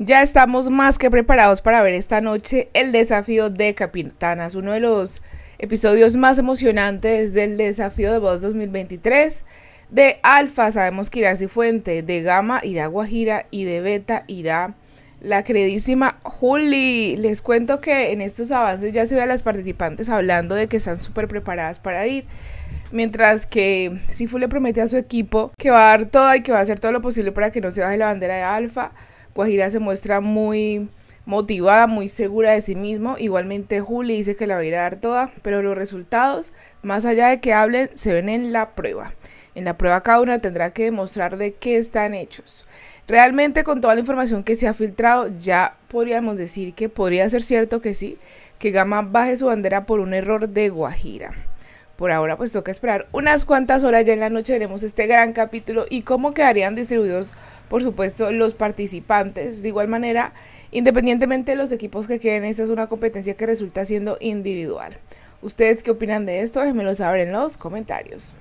Ya estamos más que preparados para ver esta noche el desafío de Capitanas, uno de los episodios más emocionantes del desafío de Voz 2023. De Alfa sabemos que irá Cifuente, de Gama irá Guajira y de Beta irá la queridísima Juli. Les cuento que en estos avances ya se ve a las participantes hablando de que están súper preparadas para ir. Mientras que Sifu le promete a su equipo que va a dar todo y que va a hacer todo lo posible para que no se baje la bandera de Alfa. Guajira pues se muestra muy motivada, muy segura de sí mismo. Igualmente Juli dice que la va a ir a dar toda, pero los resultados, más allá de que hablen, se ven en la prueba. En la prueba cada una tendrá que demostrar de qué están hechos. Realmente con toda la información que se ha filtrado, ya podríamos decir que podría ser cierto que sí, que Gama baje su bandera por un error de Guajira. Por ahora pues toca esperar unas cuantas horas, ya en la noche veremos este gran capítulo y cómo quedarían distribuidos por supuesto los participantes. De igual manera, independientemente de los equipos que queden, esta es una competencia que resulta siendo individual. ¿Ustedes qué opinan de esto? Déjenmelo saber en los comentarios.